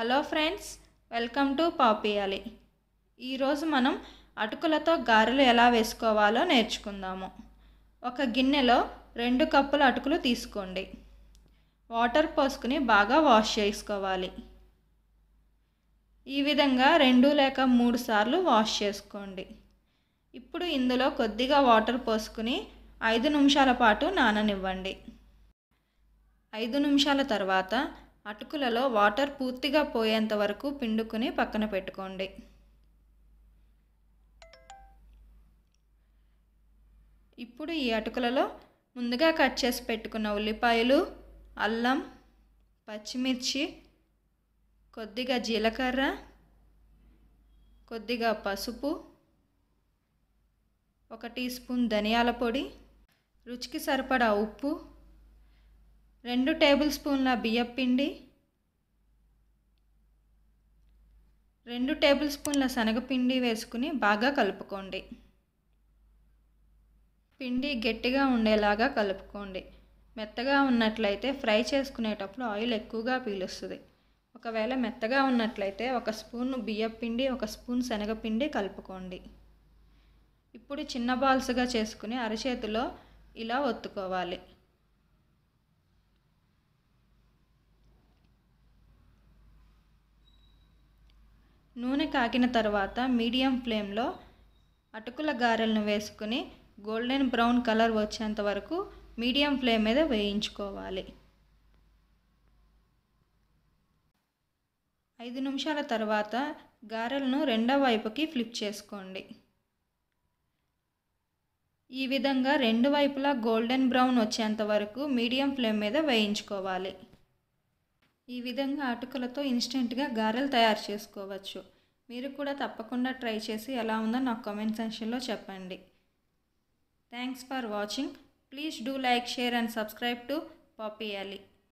hello friends welcome to Papiyali ఈరోజు మనం అటుకులతో గారెలు ఎలా వేసుకోవాలో నేర్చుకుందాము ఒక గిన్నెలో రెండు కప్పుల అటుకులు తీసుకోండి వాటర్ పోసుకుని బాగా వాష్ చేసుకోవాలి ఈ విధంగా రెండు లేక మూడు సార్లు వాష్ చేసుకోండి ఇప్పుడు ఇందులో కొద్దిగా వాటర్ పోసుకుని ఐదు నిమిషాల పాటు నాననివ్వండి ఐదు నిమిషాల తర్వాత అటుకులలో వాటర్ పూర్తిగా పోయేంత వరకు పిండుకుని పక్కన పెట్టుకోండి ఇప్పుడు ఈ అటుకులలో ముందుగా కట్ చేసి పెట్టుకున్న ఉల్లిపాయలు అల్లం పచ్చిమిర్చి కొద్దిగా జీలకర్ర కొద్దిగా పసుపు ఒక టీ స్పూన్ ధనియాల పొడి రుచికి సరిపడా ఉప్పు రెండు టేబుల్ స్పూన్ల బియ్యపిండి రెండు టేబుల్ స్పూన్ల శనగపిండి వేసుకుని బాగా కలుపుకోండి పిండి గట్టిగా ఉండేలాగా కలుపుకోండి మెత్తగా ఉన్నట్లయితే ఫ్రై చేసుకునేటప్పుడు ఆయిల్ ఎక్కువగా పీలుస్తుంది ఒకవేళ మెత్తగా ఉన్నట్లయితే ఒక స్పూన్ బియ్యపిండి ఒక స్పూన్ శనగపిండి కలుపుకోండి ఇప్పుడు చిన్న బాల్స్గా చేసుకుని అరచేతిలో ఇలా ఒత్తుకోవాలి నూనె కాకిన తర్వాత మీడియం ఫ్లేమ్లో అటుకుల గారెలను వేసుకుని గోల్డెన్ బ్రౌన్ కలర్ వచ్చేంత వరకు మీడియం ఫ్లేమ్ మీద వేయించుకోవాలి ఐదు నిమిషాల తర్వాత గారెలను రెండవ వైపుకి ఫ్లిప్ చేసుకోండి ఈ విధంగా రెండు వైపులా గోల్డెన్ బ్రౌన్ వచ్చేంత వరకు మీడియం ఫ్లేమ్ మీద వేయించుకోవాలి ఈ విధంగా అటుకలతో ఇన్స్టెంట్గా గారెలు తయారు చేసుకోవచ్చు మీరు కూడా తప్పకుండా ట్రై చేసి ఎలా ఉందో నాకు కామెంట్ సెక్షన్లో చెప్పండి thanks for watching please do like share and subscribe to పాపియాలి